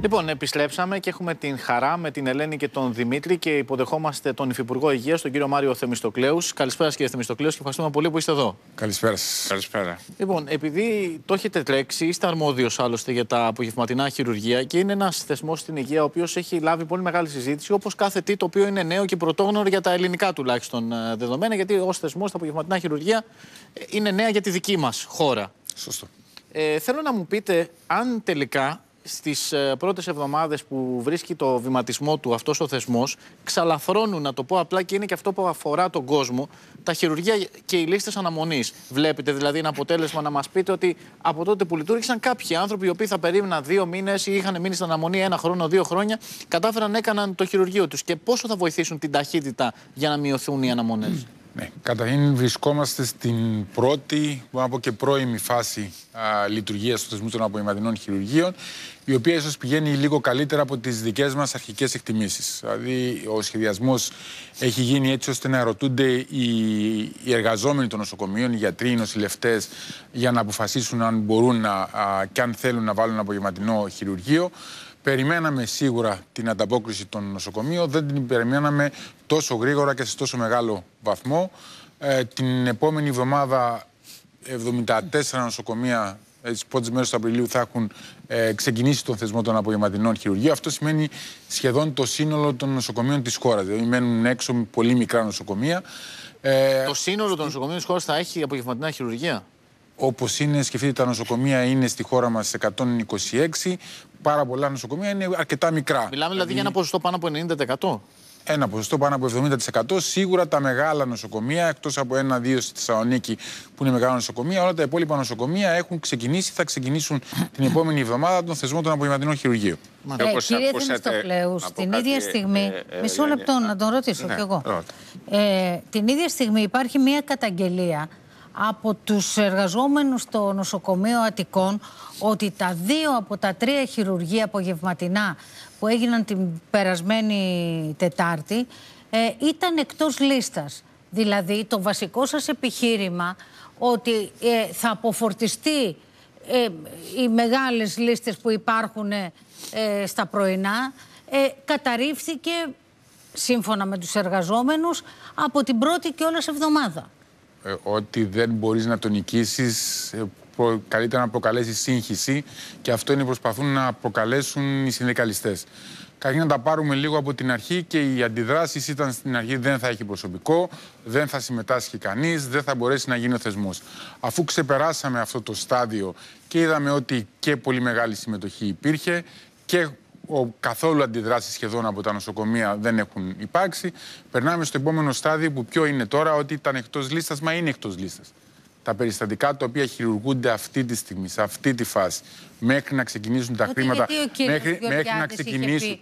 Λοιπόν, επιστρέψαμε και έχουμε την χαρά με την Ελένη και τον Δημήτρη και υποδεχόμαστε τον Υφυπουργό Υγείας, τον κύριο Μάριο Θεμιστοκλέους. Καλησπέρα, κύριε Θεμιστοκλέους, και ευχαριστούμε πολύ που είστε εδώ. Καλησπέρα σας. Καλησπέρα. Λοιπόν, επειδή το έχετε τρέξει, είστε αρμόδιος άλλωστε για τα απογευματινά χειρουργία και είναι ένας θεσμός στην υγεία ο οποίος έχει λάβει πολύ μεγάλη συζήτηση, όπως κάθε τι το οποίο είναι νέο και πρωτόγνωρο για τα ελληνικά τουλάχιστον ε, δεδομένα, γιατί ως θεσμός τα απογευματινά χειρουργία ε, είναι νέα για τη δική μας χώρα. Σωστό. Ε, θέλω να μου πείτε αν τελικά στις ε, πρώτες εβδομάδες που βρίσκει το βηματισμό του αυτός ο θεσμός, ξαλαφρώνουν, να το πω απλά και είναι και αυτό που αφορά τον κόσμο, τα χειρουργεία και οι λίστες αναμονής. Βλέπετε δηλαδή ένα αποτέλεσμα να μας πείτε ότι από τότε που λειτουργήσαν κάποιοι άνθρωποι οι οποίοι θα περίμεναν δύο μήνες ή είχαν μείνει στην αναμονή ένα χρόνο, δύο χρόνια, κατάφεραν να έκαναν το χειρουργείο τους. Και πόσο θα βοηθήσουν την ταχύτητα για να μειωθούν οι αναμονές. Ναι. Καταρχήν βρισκόμαστε στην πρώτη, μπορώ να πω και πρώιμη φάση λειτουργία λειτουργίας του θεσμού των απογευματινών χειρουργείων, η οποία ίσως πηγαίνει λίγο καλύτερα από τις δικές μας αρχικές εκτιμήσεις. Δηλαδή ο σχεδιασμός έχει γίνει έτσι ώστε να ερωτούνται οι, εργαζόμενοι των νοσοκομείων, οι γιατροί, οι νοσηλευτές, για να αποφασίσουν αν μπορούν να, και αν θέλουν να βάλουν απογευματινό χειρουργείο. Περιμέναμε σίγουρα την ανταπόκριση των νοσοκομείων, δεν την περιμέναμε τόσο γρήγορα και σε τόσο μεγάλο βαθμό. Ε, την επόμενη εβδομάδα 74 νοσοκομεία τι πρώτες μέρες του Απριλίου θα έχουν ε, ξεκινήσει τον θεσμό των απογευματινών χειρουργείων. Αυτό σημαίνει σχεδόν το σύνολο των νοσοκομείων της χώρας. Δηλαδή μένουν έξω πολύ μικρά νοσοκομεία. Ε, το σύνολο των νοσοκομείων της χώρας θα έχει απογευματινά χειρουργεία. Όπως είναι, σκεφτείτε τα νοσοκομεία είναι στη χώρα μας 126. Πάρα πολλά νοσοκομεία είναι αρκετά μικρά. Μιλάμε δηλαδή για ένα δηλαδή, ποσοστό πάνω από 90%. Ένα ποσοστό πάνω από 70%. Σίγουρα τα μεγάλα νοσοκομεία, εκτός από ένα-δύο στη Θεσσαλονίκη που είναι μεγάλα νοσοκομεία, όλα τα υπόλοιπα νοσοκομεία έχουν ξεκινήσει, θα ξεκινήσουν την επόμενη εβδομάδα τον θεσμό των απογευματινών χειρουργείων. Ε, ε, κύριε Θεμιστοκλέου, την ίδια ε, στιγμή. Ε, ε μισό ε, λεπτό να τον ρωτήσω ναι, κι εγώ. Ε, την ίδια στιγμή υπάρχει μια καταγγελία από τους εργαζόμενους στο νοσοκομείο Αττικών ότι τα δύο από τα τρία χειρουργεία απογευματινά που έγιναν την περασμένη Τετάρτη ε, ήταν εκτός λίστας. Δηλαδή το βασικό σας επιχείρημα ότι ε, θα αποφορτιστεί ε, οι μεγάλες λίστες που υπάρχουν στα πρωινά καταρρίφθηκε σύμφωνα με τους εργαζόμενους από την πρώτη και σε εβδομάδα. Ε, ότι δεν μπορείς να τον νικήσεις, ε, καλύτερα να προκαλέσει σύγχυση και αυτό είναι προσπαθούν να προκαλέσουν οι συνδικαλιστές. Καταρχήν να τα πάρουμε λίγο από την αρχή και οι αντιδράσεις ήταν στην αρχή δεν θα έχει προσωπικό, δεν θα συμμετάσχει κανείς, δεν θα μπορέσει να γίνει ο θεσμός. Αφού ξεπεράσαμε αυτό το στάδιο και είδαμε ότι και πολύ μεγάλη συμμετοχή υπήρχε και ο, καθόλου αντιδράσεις σχεδόν από τα νοσοκομεία δεν έχουν υπάρξει. Περνάμε στο επόμενο στάδιο που ποιο είναι τώρα, ότι ήταν εκτός λίστας, μα είναι εκτός λίστας. Τα περιστατικά τα οποία χειρουργούνται αυτή τη στιγμή, σε αυτή τη φάση, μέχρι να ξεκινήσουν τα χρήματα. μέχρι, μέχρι να ξεκινήσουν.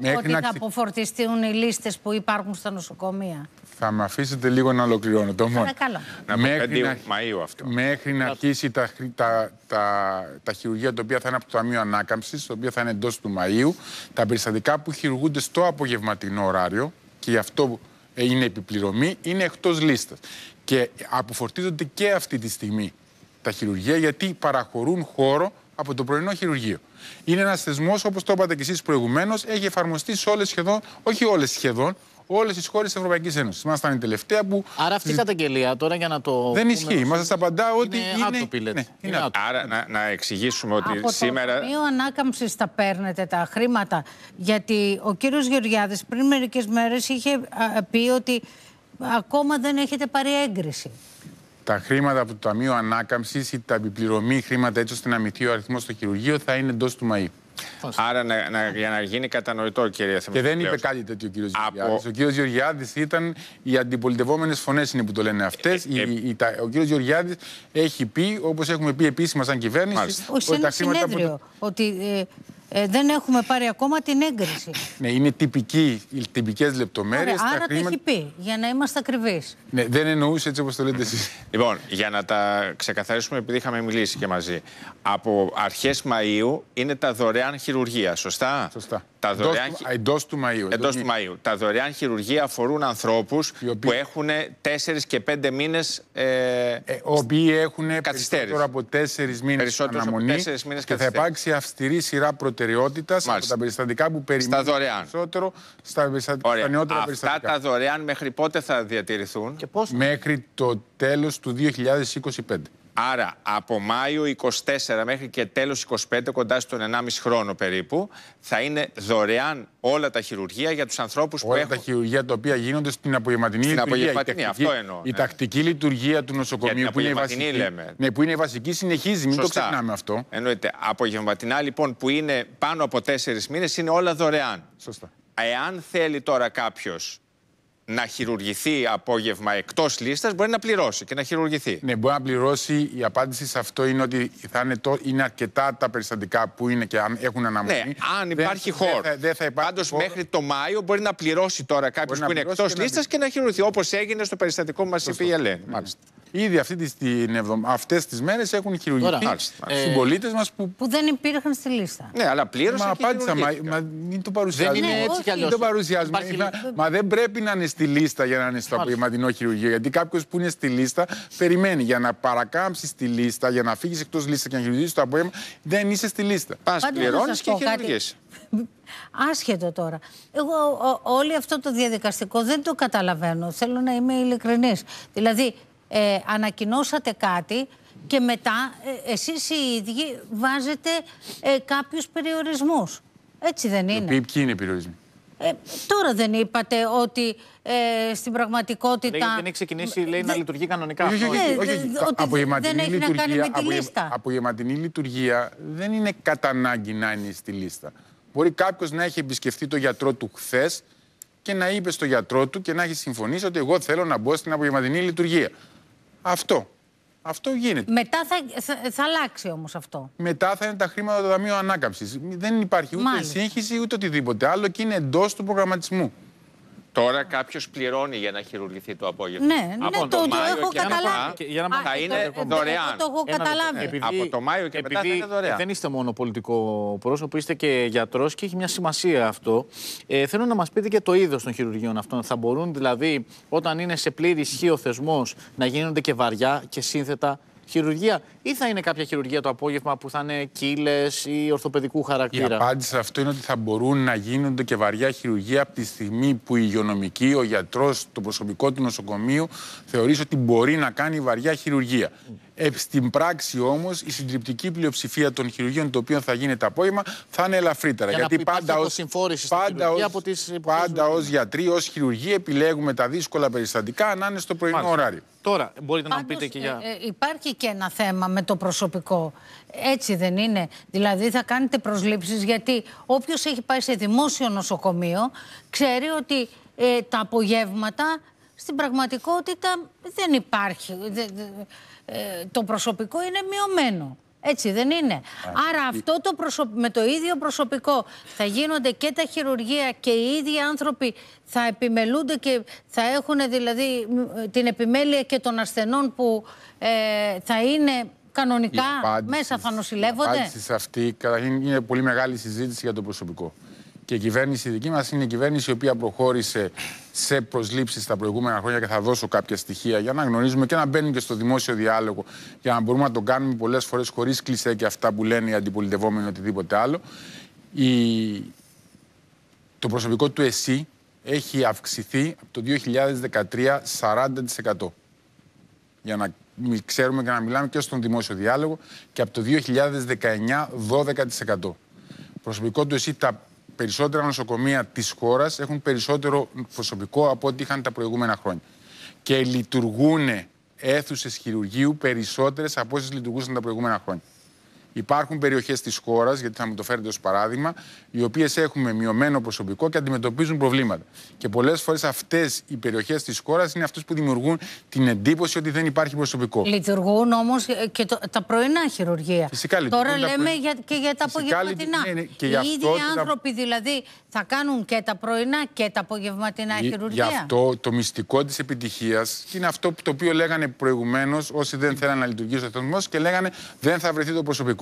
Ναι, ότι να... θα αποφορτιστούν οι λίστες που υπάρχουν στα νοσοκομεία. Θα με αφήσετε λίγο να ολοκληρώνω το μόνο. Παρακαλώ. Να μέχρι να... Μαΐου αυτό. Μέχρι να αρχίσει τα, τα, τα, τα χειρουργία τα οποία θα είναι από το Ταμείο Ανάκαμψης, τα οποία θα είναι εντός του Μαΐου, τα περιστατικά που χειρουργούνται στο απογευματινό ωράριο και γι' αυτό είναι επιπληρωμή, είναι εκτός λίστας. Και αποφορτίζονται και αυτή τη στιγμή τα χειρουργεία γιατί παραχωρούν χώρο από το πρωινό χειρουργείο. Είναι ένας θεσμός, όπως το είπατε και εσείς προηγουμένως, έχει εφαρμοστεί σε όλες σχεδόν, όχι όλες σχεδόν, όλες τις χώρες της Ευρωπαϊκής Ένωσης. Ήμασταν η τελευταία που. Άρα αυτή η καταγγελία τώρα για να το. Δεν ισχύει. Μας σα απαντά ότι. Είναι άτοπη, λέτε. Ναι, είναι Άρα να, να εξηγήσουμε ότι σήμερα. Από το Ταμείο Ανάκαμψης τα παίρνετε τα χρήματα. Γιατί ο κύριος Γεωργιάδης πριν μερικές μέρες είχε πει ότι ακόμα δεν έχετε πάρει έγκριση τα χρήματα από το Ταμείο Ανάκαμψης ή τα επιπληρωμή χρήματα, έτσι ώστε να μειωθεί ο αριθμός στο χειρουργείο, θα είναι εντός του Μαΐου. Άρα, να, να, για να γίνει κατανοητό, κύριε Θεμελιώδη. Και δεν είπε κάτι τέτοιο ο κύριος από... Γεωργιάδης. Ο κύριος Γεωργιάδης ήταν οι αντιπολιτευόμενες φωνές είναι που το λένε αυτές. Ε, ε, ο κύριος Γεωργιάδης έχει πει, όπως έχουμε πει επίσημα σαν κυβέρνηση, ότι Όχι, τα χρήματα. Συνέδριο, από Ότι ε, ε, δεν έχουμε πάρει ακόμα την έγκριση. Ναι, είναι τυπική, οι τυπικές λεπτομέρειες. Άρα χρήματα... το έχει πει, για να είμαστε ακριβείς. Ναι, δεν εννοούσε έτσι όπως το λέτε εσείς. Λοιπόν, για να τα ξεκαθαρίσουμε, επειδή είχαμε μιλήσει και μαζί. Από αρχές Μαου είναι τα δωρεάν χειρουργία, σωστά. Σωστά. Τα δωρεάν... Εντός του Μαΐου. Εντός του Μαΐου. Τα δωρεάν χειρουργεία αφορούν ανθρώπους οποίοι... που έχουν τέσσερις και πέντε μήνες. Ε... Ε, οποίοι έχουν περισσότερο από τέσσερις μήνες αναμονή. μήνες και θα υπάρξει αυστηρή σειρά προτεραιότητας από τα περιστατικά που περιμένουν. Στα δωρεάν. Περισσότερο, στα περιστατικά, Ωραία. νεότερα Αυτά περιστατικά. τα δωρεάν μέχρι πότε θα διατηρηθούν. πώς... Μέχρι το τέλος του 2025. Άρα από Μάιο 24 μέχρι και τέλος 25, κοντά στον 1,5 χρόνο περίπου, θα είναι δωρεάν όλα τα χειρουργεία για τους ανθρώπους που έχουν... Όλα τα χειρουργεία τα οποία γίνονται στην απογευματινή στην λειτουργία. Απογευματινή, τακτική, αυτό εννοώ. Η ναι. τακτική λειτουργία του νοσοκομείου που είναι, βασική, Ναι, που είναι η βασική συνεχίζει, μην Σωστά. το ξεχνάμε αυτό. Εννοείται. Απογευματινά λοιπόν που είναι πάνω από τέσσερις μήνες είναι όλα δωρεάν. Σωστά. Εάν θέλει τώρα κάποιος να χειρουργηθεί απόγευμα εκτός λίστας, μπορεί να πληρώσει και να χειρουργηθεί. Ναι, μπορεί να πληρώσει. Η απάντηση σε αυτό είναι ότι θα είναι, το, είναι αρκετά τα περιστατικά που είναι και έχουν αναμονή. Ναι, αν υπάρχει χώρο. μέχρι το Μάιο μπορεί να πληρώσει τώρα κάποιο που είναι εκτό λίστα και να χειρουργηθεί. Όπως έγινε στο περιστατικό που μας είπε η Ελένη. Ήδη αυτή τη, την, αυτές τις μέρες έχουν χειρουργηθεί ε... συμπολίτες μας που... που δεν υπήρχαν στη λίστα. Ναι, αλλά πλήρωσαν μα, και απάντησα, μα, μην το παρουσιάζουμε. Δεν ναι, είναι έτσι κι αλλιώς. Μα, δεν πρέπει να είναι στη λίστα για να είναι στο απογευματινό χειρουργείο. Γιατί κάποιος που είναι στη λίστα περιμένει για να παρακάμψει τη λίστα, για να φύγεις εκτός λίστας και να χειρουργήσει το απόγευμα, δεν είσαι στη λίστα. Πάς πληρώνεις και χειρουργείς. Άσχετο τώρα. Εγώ όλο αυτό το διαδικαστικό δεν το καταλαβαίνω. Θέλω να είμαι ειλικρινής. Δηλαδή, ε, ανακοινώσατε κάτι και μετά ε, εσείς οι ίδιοι βάζετε ε, κάποιους περιορισμούς. Έτσι δεν ε, είναι. Ποιοι είναι οι περιορισμοί. Ε, τώρα δεν είπατε ότι ε, στην πραγματικότητα. Λέει, δεν έχει ξεκινήσει λέει, να λειτουργεί κανονικά. Όχι, όχι. Δεν έχει να κάνει με τη λίστα. Απογευματινή λειτουργία δεν είναι κατά ανάγκη να είναι στη λίστα. Μπορεί κάποιος να έχει επισκεφτεί το γιατρό του χθες και να είπε στο γιατρό του και να έχει συμφωνήσει ότι εγώ θέλω να μπω στην απογευματινή λειτουργία. Αυτό. Αυτό γίνεται. Μετά θα, θα, αλλάξει όμως αυτό. Μετά θα είναι τα χρήματα του Ταμείου Ανάκαμψης. Δεν υπάρχει ούτε Μάλιστα. σύγχυση ούτε οτιδήποτε άλλο και είναι εντός του προγραμματισμού. Τώρα κάποιος πληρώνει για να χειρουργηθεί το απόγευμα. Ναι, ναι από ναι, το, το έχω και καταλάβει. θα είναι ε, ε, δωρεάν. από το Μάιο και μετά θα είναι δωρεάν. Δεν είστε μόνο πολιτικό πρόσωπο, είστε και γιατρός και έχει μια σημασία αυτό. Ε, θέλω να μας πείτε και το είδος των χειρουργείων αυτών. Θα μπορούν δηλαδή όταν είναι σε πλήρη ισχύ ο θεσμός να γίνονται και βαριά και σύνθετα χειρουργία ή θα είναι κάποια χειρουργία το απόγευμα που θα είναι κύλες ή ορθοπαιδικού χαρακτήρα. Η απάντηση σε αυτό είναι ότι θα μπορούν να γίνονται και βαριά χειρουργία από τη στιγμή που η υγειονομική, ο γιατρός, το προσωπικό του νοσοκομείου θεωρείς ότι μπορεί να κάνει βαριά χειρουργία στην πράξη όμως, η συντριπτική πλειοψηφία των χειρουργείων, το οποίο θα γίνεται απόγευμα, θα είναι ελαφρύτερα. γιατί πάντα ω ως, ως γιατροί, ως χειρουργοί, επιλέγουμε τα δύσκολα περιστατικά να είναι στο πρωινό Μάλιστα. ωράριο. Τώρα, μπορείτε να μου πείτε και για. Ε, ε, υπάρχει και ένα θέμα με το προσωπικό. Έτσι δεν είναι. Δηλαδή, θα κάνετε προσλήψεις γιατί όποιος έχει πάει σε δημόσιο νοσοκομείο ξέρει ότι ε, τα απογεύματα στην πραγματικότητα δεν υπάρχει. Ε, το προσωπικό είναι μειωμένο. Έτσι δεν είναι. Άρα αυτό το με το ίδιο προσωπικό θα γίνονται και τα χειρουργεία και οι ίδιοι άνθρωποι θα επιμελούνται και θα έχουν δηλαδή ε, την επιμέλεια και των ασθενών που ε, θα είναι κανονικά μέσα, θα νοσηλεύονται. Η απάντηση σε αυτή είναι πολύ μεγάλη συζήτηση για το προσωπικό και η κυβέρνηση δική μας είναι η κυβέρνηση η οποία προχώρησε σε προσλήψεις τα προηγούμενα χρόνια και θα δώσω κάποια στοιχεία για να γνωρίζουμε και να μπαίνουν και στο δημόσιο διάλογο για να μπορούμε να το κάνουμε πολλές φορές χωρίς κλεισέ και αυτά που λένε οι αντιπολιτευόμενοι οτιδήποτε άλλο. Η... Το προσωπικό του ΕΣΥ έχει αυξηθεί από το 2013 40%. Για να ξέρουμε και να μιλάμε και στον δημόσιο διάλογο και από το 2019 12%. προσωπικό του ΕΣΥ τα περισσότερα νοσοκομεία της χώρας έχουν περισσότερο προσωπικό από ό,τι είχαν τα προηγούμενα χρόνια. Και λειτουργούν αίθουσες χειρουργείου περισσότερες από όσες λειτουργούσαν τα προηγούμενα χρόνια. Υπάρχουν περιοχές της χώρας, γιατί θα μου το φέρετε ως παράδειγμα, οι οποίες έχουμε μειωμένο προσωπικό και αντιμετωπίζουν προβλήματα. Και πολλές φορές αυτές οι περιοχές της χώρας είναι αυτές που δημιουργούν την εντύπωση ότι δεν υπάρχει προσωπικό. Λειτουργούν όμως ε, και το, τα πρωινά χειρουργεία. Φυσικά λειτουργούν. Τώρα λέμε για, και για τα απογευματινά. Ναι, ναι, οι ίδιοι άνθρωποι δηλαδή θα κάνουν και τα πρωινά και τα απογευματινά Γι, χειρουργεία. Γι' αυτό το μυστικό της επιτυχίας είναι αυτό το οποίο λέγανε προηγουμένως όσοι δεν θέλαν να λειτουργήσει ο και λέγανε δεν θα βρεθεί το προσωπικό.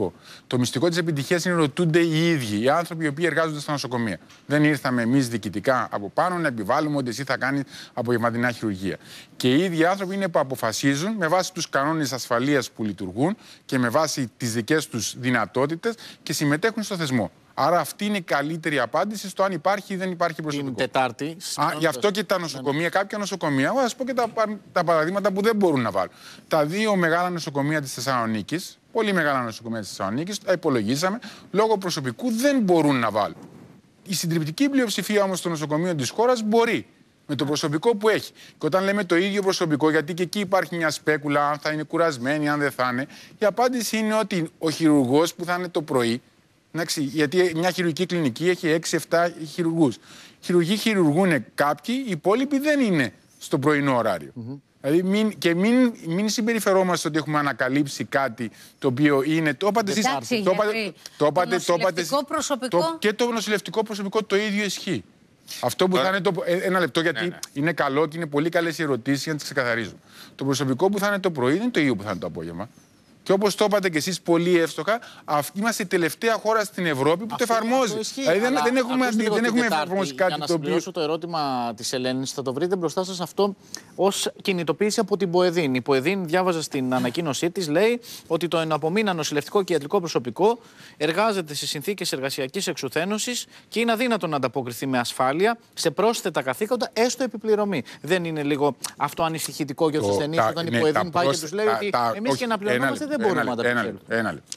Το μυστικό της επιτυχίας είναι ρωτούνται οι ίδιοι, οι άνθρωποι οι οποίοι εργάζονται στα νοσοκομεία. Δεν ήρθαμε εμείς διοικητικά από πάνω να επιβάλλουμε ότι εσύ θα κάνεις απογευματινά χειρουργία. Και οι ίδιοι άνθρωποι είναι που αποφασίζουν με βάση τους κανόνες ασφαλείας που λειτουργούν και με βάση τις δικές τους δυνατότητες και συμμετέχουν στο θεσμό. Άρα αυτή είναι η καλύτερη απάντηση στο αν υπάρχει ή δεν υπάρχει προσωπικό. Την Τετάρτη. Α, γι' αυτό και τα νοσοκομεία, κάποια νοσοκομεία, ας πω και τα, τα παραδείγματα που δεν μπορούν να βάλουν. Τα δύο μεγάλα νοσοκομεία της Θεσσαλονίκης, πολύ μεγάλα νοσοκομεία της Θεσσαλονίκης, τα υπολογίσαμε, λόγω προσωπικού δεν μπορούν να βάλουν. Η συντριπτική πλειοψηφία όμως των νοσοκομείων της χώρας μπορεί. Με το προσωπικό που έχει. Και όταν λέμε το ίδιο προσωπικό, γιατί και εκεί υπάρχει μια σπέκουλα, αν θα είναι κουρασμένοι, αν δεν θα είναι, η απάντηση είναι ότι ο χειρουργός που θα είναι το πρωί, Εντάξει, γιατί μια χειρουργική κλινική έχει 6-7 χειρουργούς. Χειρουργοί χειρουργούν κάποιοι, οι υπόλοιποι δεν είναι στο πρωινό ωράριο. Mm-hmm. Δηλαδή μην, και μην, μην συμπεριφερόμαστε ότι έχουμε ανακαλύψει κάτι το οποίο είναι. Το είπατε εσεί. Το είπατε. Το, είπατε, το, νοσηλευτικό προσωπικό. και το νοσηλευτικό προσωπικό το ίδιο ισχύει. Αυτό που θα είναι το. Ε, ένα λεπτό, γιατί ναι, ναι. είναι καλό και είναι πολύ καλές οι ερωτήσεις για να τις ξεκαθαρίζω. Το προσωπικό που θα είναι το πρωί δεν είναι το ίδιο που θα είναι το απόγευμα. Και όπως το είπατε και εσείς πολύ εύστοχα, είμαστε η τελευταία χώρα στην Ευρώπη που Αυτό το εφαρμόζει. δηλαδή δεν, έχουμε, δεν έχουμε εφαρμόσει κάτι για να το οποίο. το ερώτημα της Ελένης, θα το βρείτε μπροστά σας αυτό ως κινητοποίηση από την Ποεδίν. Η Ποεδίν, διάβαζα στην ανακοίνωσή της, λέει ότι το εναπομείνα νοσηλευτικό και ιατρικό προσωπικό εργάζεται σε συνθήκες εργασιακής εξουθένωσης και είναι αδύνατο να ανταποκριθεί με ασφάλεια σε πρόσθετα καθήκοντα, έστω επιπληρωμή. Δεν είναι λίγο αυτό ανησυχητικό για του ασθενεί όταν η ναι, Ποεδίν πάει και τους λέει ότι εμείς και να πληρωνόμαστε δεν μπορούμε να τα ένα, λεπτό.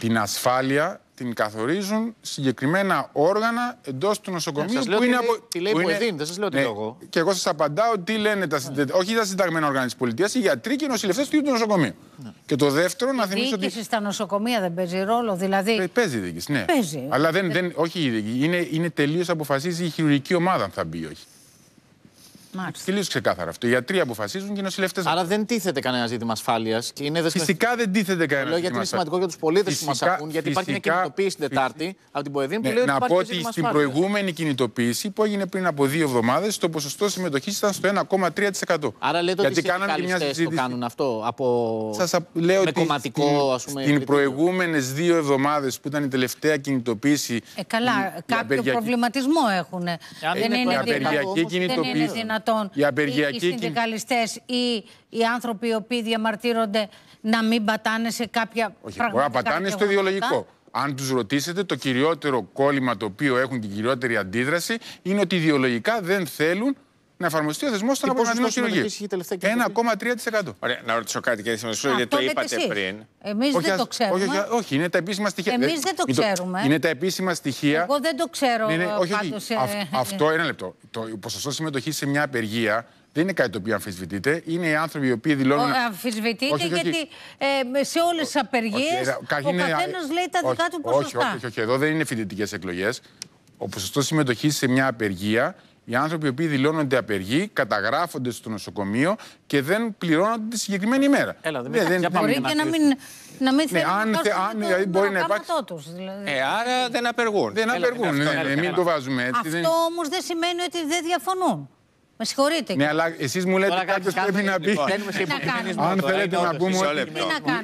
Την ασφάλεια την καθορίζουν συγκεκριμένα όργανα εντός του νοσοκομείου που είναι από. Τι λέει που είναι... δεν σας λέω τι ναι, λόγο. Και εγώ σας απαντάω τι λένε τα όχι τα συνταγμένα όργανα της πολιτείας, οι γιατροί και οι νοσηλευτές του ίδιου του νοσοκομείου. Ναι. Και το δεύτερο, να θυμίσω ότι. Η στα νοσοκομεία δεν παίζει ρόλο, δηλαδή. Παίζει η διοίκηση, ναι. Παίζει. Αλλά δεν, δεν, όχι η διοίκηση. Είναι, είναι τελείως αποφασίζει η χειρουργική ομάδα αν θα μπει όχι. Τελείω ξεκάθαρα αυτό. Οι γιατροί αποφασίζουν και οι νοσηλευτές. Άρα δεν τίθεται κανένα ζήτημα ασφάλειας Φυσικά δεν τίθεται κανένα ζήτημα. γιατί είναι σημαντικό για τους πολίτες που μας ακούν, γιατί υπάρχει μια κινητοποίηση την Τετάρτη από την Ποεδίνη που ναι, λέει Να πω ότι στην προηγούμενη κινητοποίηση που έγινε πριν από δύο εβδομάδες το ποσοστό συμμετοχής ήταν στο 1,3%. Άρα λέτε ότι οι συζήτηση... το κάνουν αυτό από Σας λέω ότι κομματικό ας πούμε. Στην προηγούμενες δύο εβδομάδες που ήταν η τελευταία κινητοποίηση. Ε, καλά, κάποιο προβληματισμό έχουν. Ε, δεν, είναι δυνατόν. δεν είναι δυνατόν οι, οι συνδικαλιστές ή οι άνθρωποι οι οποίοι διαμαρτύρονται να μην πατάνε σε κάποια Όχι, πραγματικά πατάνε στο ιδεολογικό. Αν τους ρωτήσετε, το κυριότερο κόλλημα το οποίο έχουν την κυριότερη αντίδραση είναι ότι ιδεολογικά δεν θέλουν να εφαρμοστεί ο θεσμός των απογνωσμένων χειρουργείων. 1,3%. Ωραία, να ρωτήσω κάτι κύριε σα γιατί το είπατε πριν. Εμείς δεν το ξέρουμε. Όχι, όχι, όχι, είναι τα επίσημα στοιχεία. Εμείς ε, δεν το ξέρουμε. Είναι τα επίσημα στοιχεία. Εγώ δεν το ξέρω. Ναι, ναι, όχι, όχι. Ε, ε, αυτό, ένα λεπτό. Το ποσοστό συμμετοχής σε μια απεργία δεν είναι κάτι το οποίο αμφισβητείται. Είναι οι άνθρωποι οι οποίοι δηλώνουν. αμφισβητείται γιατί ε, σε όλες τις απεργίε ο καθένας λέει τα δικά του ποσοστά. Όχι, όχι, όχι. Εδώ δεν είναι φοιτητικές εκλογές. Ο ποσοστό συμμετοχής σε μια απεργία οι άνθρωποι οι οποίοι δηλώνονται απεργοί, καταγράφονται στο νοσοκομείο και δεν πληρώνονται τη συγκεκριμένη ημέρα. Έλα, ναι, δεν, δεν, δεν μπορεί και να μην, να μην ναι, αν, ε, να δηλαδή, μπορεί να υπάρχει... Τους, δηλαδή. ε, άρα δεν απεργούν. Δεν απεργούν, ναι, μην το βάζουμε έτσι. Αυτό όμως δεν σημαίνει ότι δεν διαφωνούν. Με συγχωρείτε. Ναι, αλλά εσείς μου λέτε κάποιο πρέπει να πει. Αν θέλετε να πούμε.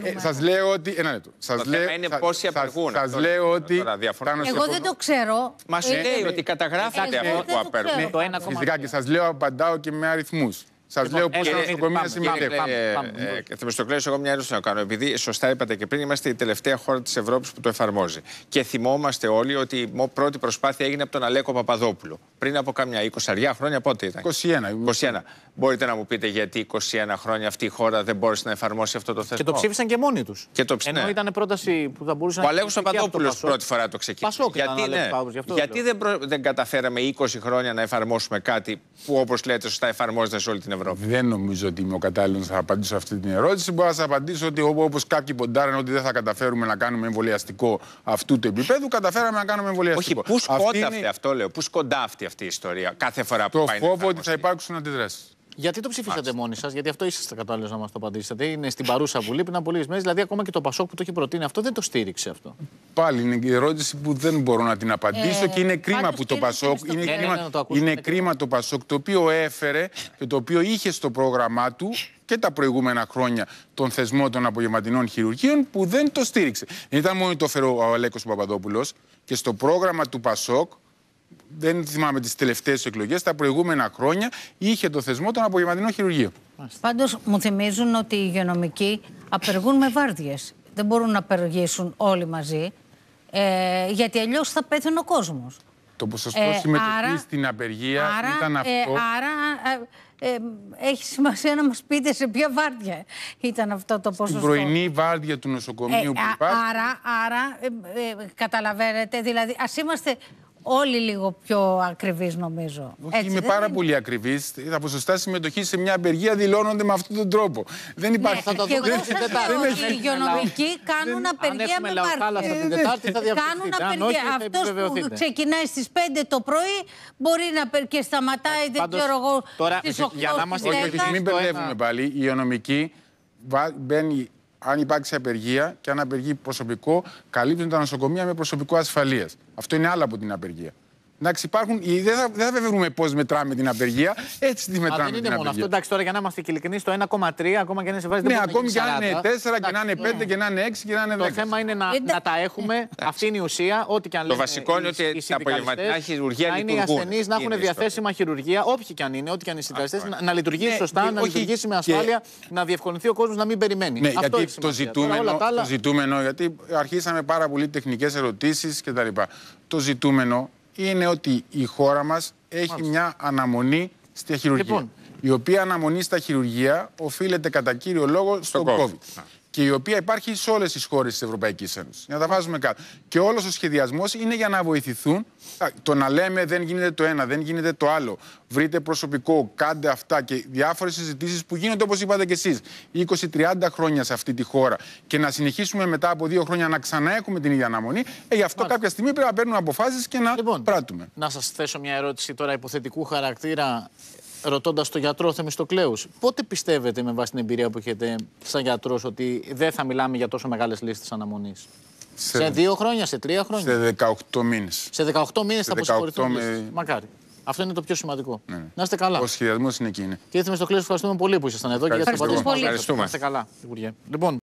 Ε, σας λέω ότι. Ένα λεπτό. Σας λέω είναι πόσοι απεργούν. Σας λέω ότι. Ε, ε, εγώ δεν το ξέρω. Μας λέει ότι καταγράφεται που απεργούν. Φυσικά και σας λέω απαντάω και με αριθμούς. Σας λοιπόν, λέω πώ θα νοσοκομεία σημαίνει. εγώ μια ερώτηση να κάνω. Επειδή σωστά είπατε και πριν, είμαστε η τελευταία χώρα της Ευρώπης που το εφαρμόζει. Και θυμόμαστε όλοι ότι η πρώτη προσπάθεια έγινε από τον Αλέκο Παπαδόπουλο. Πριν από κάμια 20 χρόνια, πότε ήταν. 21. 21. Μπορείτε να μου πείτε γιατί 21 χρόνια αυτή η χώρα δεν μπόρεσε να εφαρμόσει αυτό το θέμα. Και το ψήφισαν και μόνοι τους. Και το ψήφισαν. Ενώ ναι. ήταν πρόταση που θα μπορούσαν Ο να. Ο Αλέκος Παπαδόπουλο πρώτη φορά το ξεκίνησε. Γιατί, ναι. γιατί δεν, προ... δεν καταφέραμε 20 χρόνια να εφαρμόσουμε κάτι που όπως λέτε σωστά εφαρμόζεται σε όλη την Ευρώπη. Δεν νομίζω ότι είμαι ο κατάλληλος να θα απαντήσω αυτή την ερώτηση. Μπορώ να σας απαντήσω ότι όπως κάποιοι ποντάραν ότι δεν θα καταφέρουμε να κάνουμε εμβολιαστικό αυτού του επίπεδου, καταφέραμε να κάνουμε εμβολιαστικό. Όχι, πού σκοντάφτει αυτό, λέω. Πού σκοντάφτει αυτή η ιστορία κάθε φορά που Το πάει. Το φόβο ότι θα υπάρξουν αντιδράσεις. Γιατί το ψηφίσατε μόνοι σας, Γιατί αυτό είσαστε κατάλληλος να μας το απαντήσετε. Είναι στην παρούσα Βουλή πριν από λίγες μέρες. Δηλαδή, ακόμα και το Πασόκ που το έχει προτείνει αυτό δεν το στήριξε αυτό. Πάλι είναι η ερώτηση που δεν μπορώ να την απαντήσω ε, και είναι κρίμα που το Πασόκ. Ναι, ναι, είναι, κρίμα, ναι, το είναι κρίμα το Πασόκ το οποίο έφερε και το οποίο είχε στο πρόγραμμά του και τα προηγούμενα χρόνια τον θεσμό των απογευματινών χειρουργείων που δεν το στήριξε. Δεν ήταν μόνο το φέρω ο Αλέκος Παπαδόπουλος και στο πρόγραμμα του Πασόκ δεν θυμάμαι τις τελευταίες εκλογές, τα προηγούμενα χρόνια είχε το θεσμό των απογευματινών χειρουργείων. Πάντως μου θυμίζουν ότι οι υγειονομικοί απεργούν με βάρδιες. Δεν μπορούν να απεργήσουν όλοι μαζί, ε, γιατί αλλιώς θα πέθουν ο κόσμος Το ποσοστό ε, συμμετοχής στην απεργία ήταν ε, αυτό. Ε, άρα ε, έχει σημασία να μας πείτε σε ποια βάρδια ήταν αυτό το ποσοστό. Στην πρωινή βάρδια του νοσοκομείου ε, που ε, υπάρχει. Άρα, άρα καταλαβαίνετε, δηλαδή ας είμαστε όλοι λίγο πιο ακριβείς, νομίζω. Όχι, Έτσι, είμαι πάρα είναι. πολύ ακριβής. Τα ποσοστά συμμετοχής σε μια απεργία δηλώνονται με αυτόν τον τρόπο. Δεν ναι, υπάρχει. Ναι, θα το δούμε Οι υγειονομικοί κάνουν απεργία με πάρτι. Ε, κάνουν απεργία. Αυτός που ξεκινάει στις 5 το πρωί μπορεί να και σταματάει, δεν ξέρω εγώ. Τώρα, για να είμαστε Μην μπερδεύουμε πάλι. Οι υγειονομικοί μπαίνει αν υπάρξει απεργία και αν απεργεί προσωπικό, καλύπτουν τα νοσοκομεία με προσωπικό ασφαλείας. Αυτό είναι άλλο από την απεργία. Εντάξει, υπάρχουν, δεν θα, δεν θα βρούμε πώς μετράμε την απεργία. Έτσι τη μετράμε. Α, δεν είναι την μόνο απεργία. αυτό. Εντάξει, τώρα για να είμαστε ειλικρινείς, το 1,3 ακόμα και αν σε βάζει Ναι, ακόμη και αν είναι 4 ναι. και να είναι 5 και να είναι 6 και να είναι 10. Το θέμα είναι να, ε, να τα έχουμε. Ε, Αυτή είναι η ουσία. Ό,τι και αν λέμε. Το βασικό είναι ότι τα απογευματινά χειρουργία να είναι οι ασθενείς, να έχουν διαθέσιμα χειρουργία, όποιοι και αν είναι, ό,τι και αν είναι συνδικαλιστές, ναι, να λειτουργήσει ναι, σωστά, να λειτουργήσει με ασφάλεια, να διευκολυνθεί ο κόσμος να μην περιμένει. Ναι, γιατί το ζητούμενο, γιατί αρχίσαμε πάρα πολύ τεχνικές ερωτήσεις κτλ. Το ζητούμενο είναι ότι η χώρα μας έχει μια αναμονή στη χειρουργία. Λοιπόν. Η οποία αναμονή στα χειρουργία οφείλεται κατά κύριο λόγο στο, COVID και η οποία υπάρχει σε όλες τις χώρες της Ευρωπαϊκής Ένωσης. να τα βάζουμε κάτω. Και όλος ο σχεδιασμός είναι για να βοηθηθούν. Το να λέμε δεν γίνεται το ένα, δεν γίνεται το άλλο. Βρείτε προσωπικό, κάντε αυτά και διάφορες συζητήσεις που γίνονται όπως είπατε κι εσείς 20-30 χρόνια σε αυτή τη χώρα. Και να συνεχίσουμε μετά από δύο χρόνια να ξανά έχουμε την ίδια αναμονή. Ε, γι' αυτό Μάλιστα. κάποια στιγμή πρέπει να παίρνουμε αποφάσεις και να λοιπόν, πράττουμε. Να σας θέσω μια ερώτηση τώρα υποθετικού χαρακτήρα ρωτώντας τον γιατρό Θεμιστοκλέους, πότε πιστεύετε με βάση την εμπειρία που έχετε σαν γιατρός ότι δεν θα μιλάμε για τόσο μεγάλες λίστες αναμονής. Σε... σε δύο χρόνια, σε τρία χρόνια. Σε 18 μήνες. Σε 18 μήνες θα αποσυμφορηθούν. Με... Μακάρι. Αυτό είναι το πιο σημαντικό. Ναι. Να είστε καλά. Ο σχεδιασμός είναι εκεί. Κύριε Θεμιστοκλέους, ευχαριστούμε πολύ που ήσασταν εδώ και για την παρουσία Ευχαριστούμε. Να είστε καλά. Λοιπόν.